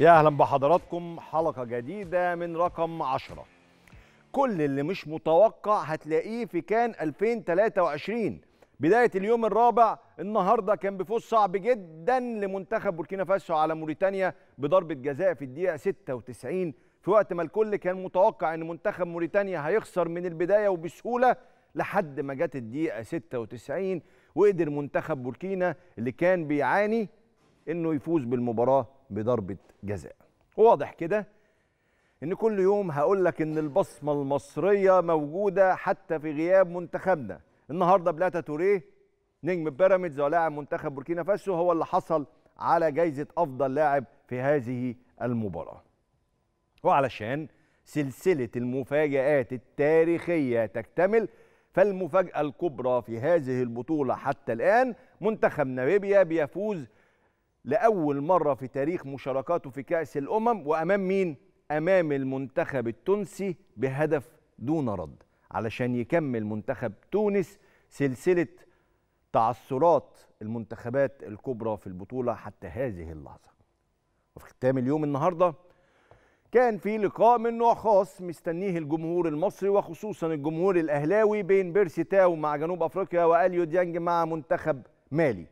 يا اهلا بحضراتكم حلقه جديده من رقم 10 كل اللي مش متوقع هتلاقيه في كان 2023 بدايه اليوم الرابع النهارده كان بفوز صعب جدا لمنتخب بوركينا فاسو على موريتانيا بضربه جزاء في الدقيقه 96 في وقت ما الكل كان متوقع ان منتخب موريتانيا هيخسر من البدايه وبسهوله لحد ما جت الدقيقه 96 وقدر منتخب بوركينا اللي كان بيعاني انه يفوز بالمباراه بضربه جزاء واضح كده ان كل يوم هقول لك ان البصمه المصريه موجوده حتى في غياب منتخبنا النهارده بلاتا توريه نجم بيراميدز ولاعب منتخب بوركينا فاسو هو اللي حصل على جايزه افضل لاعب في هذه المباراه وعلشان سلسله المفاجات التاريخيه تكتمل فالمفاجاه الكبرى في هذه البطوله حتى الان منتخب ناميبيا بيفوز لاول مره في تاريخ مشاركاته في كاس الامم وامام مين امام المنتخب التونسي بهدف دون رد علشان يكمل منتخب تونس سلسله تعثرات المنتخبات الكبرى في البطوله حتى هذه اللحظه وفي ختام اليوم النهارده كان في لقاء من نوع خاص مستنيه الجمهور المصري وخصوصا الجمهور الاهلاوي بين بيرسي تاو مع جنوب افريقيا واليو ديانج مع منتخب مالي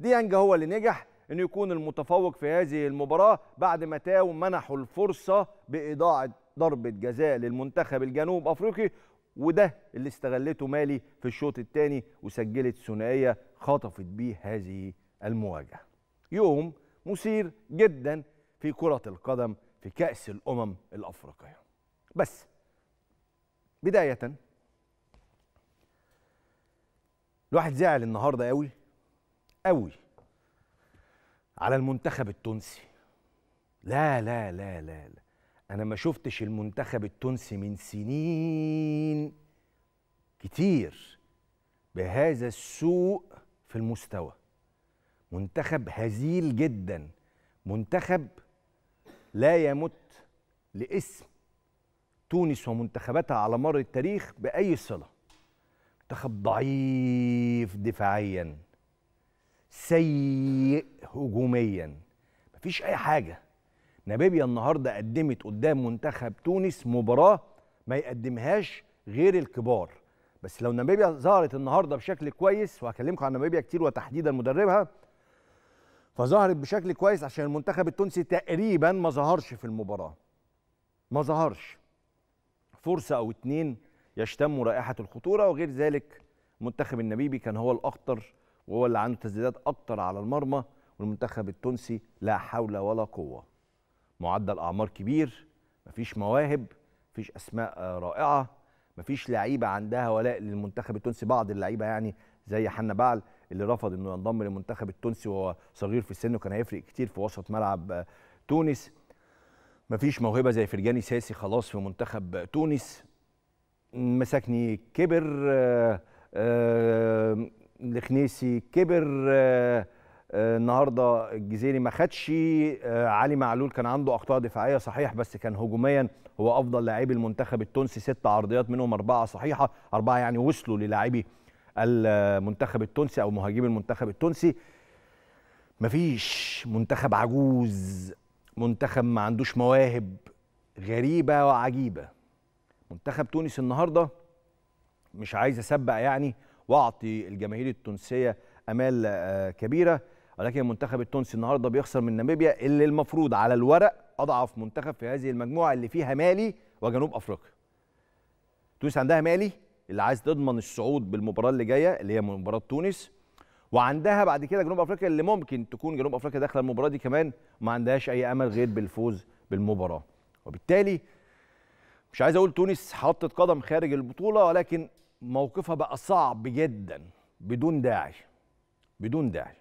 ديانج هو اللي نجح انه يكون المتفوق في هذه المباراه بعد ما تاو منحوا الفرصه باضاعه ضربه جزاء للمنتخب الجنوب افريقي وده اللي استغلته مالي في الشوط الثاني وسجلت ثنائيه خطفت بيه هذه المواجهه. يوم مثير جدا في كره القدم في كاس الامم الافريقيه. بس بدايه الواحد زعل النهارده قوي قوي على المنتخب التونسي لا لا لا لا, لا. انا ما شفتش المنتخب التونسي من سنين كتير بهذا السوء في المستوى منتخب هزيل جدا منتخب لا يمت لاسم تونس ومنتخباتها على مر التاريخ باي صله منتخب ضعيف دفاعيا سيء هجوميا مفيش اي حاجه نابيبيا النهارده قدمت قدام منتخب تونس مباراه ما يقدمهاش غير الكبار بس لو نابيبيا ظهرت النهارده بشكل كويس وهكلمكم عن نابيبيا كتير وتحديدا مدربها فظهرت بشكل كويس عشان المنتخب التونسي تقريبا ما ظهرش في المباراه ما ظهرش فرصه او اتنين يشتموا رائحه الخطوره وغير ذلك منتخب النبيبي كان هو الاخطر وهو اللي عنده تسديدات اكتر على المرمى والمنتخب التونسي لا حول ولا قوه معدل اعمار كبير مفيش مواهب مفيش اسماء رائعه مفيش لعيبه عندها ولاء للمنتخب التونسي بعض اللعيبه يعني زي حنا بعل اللي رفض انه ينضم للمنتخب التونسي وهو صغير في السن وكان هيفرق كتير في وسط ملعب تونس مفيش موهبه زي فرجاني ساسي خلاص في منتخب تونس مساكني كبر آه، آه، الخنيسي كبر آه، آه، النهارده الجزيري ما خدش آه، علي معلول كان عنده اخطاء دفاعيه صحيح بس كان هجوميا هو افضل لاعبي المنتخب التونسي ست عرضيات منهم اربعه صحيحه اربعه يعني وصلوا للاعبي المنتخب التونسي او مهاجمي المنتخب التونسي مفيش منتخب عجوز منتخب ما عندوش مواهب غريبه وعجيبه منتخب تونس النهارده مش عايز اسبق يعني واعطي الجماهير التونسيه امال آه، كبيره ولكن المنتخب التونسي النهارده بيخسر من ناميبيا اللي المفروض على الورق اضعف منتخب في هذه المجموعه اللي فيها مالي وجنوب افريقيا. تونس عندها مالي اللي عايز تضمن الصعود بالمباراه اللي جايه اللي هي مباراه تونس وعندها بعد كده جنوب افريقيا اللي ممكن تكون جنوب افريقيا داخله المباراه دي كمان ما عندهاش اي امل غير بالفوز بالمباراه وبالتالي مش عايز اقول تونس حطت قدم خارج البطوله ولكن موقفها بقى صعب جدا بدون داعي بدون داعي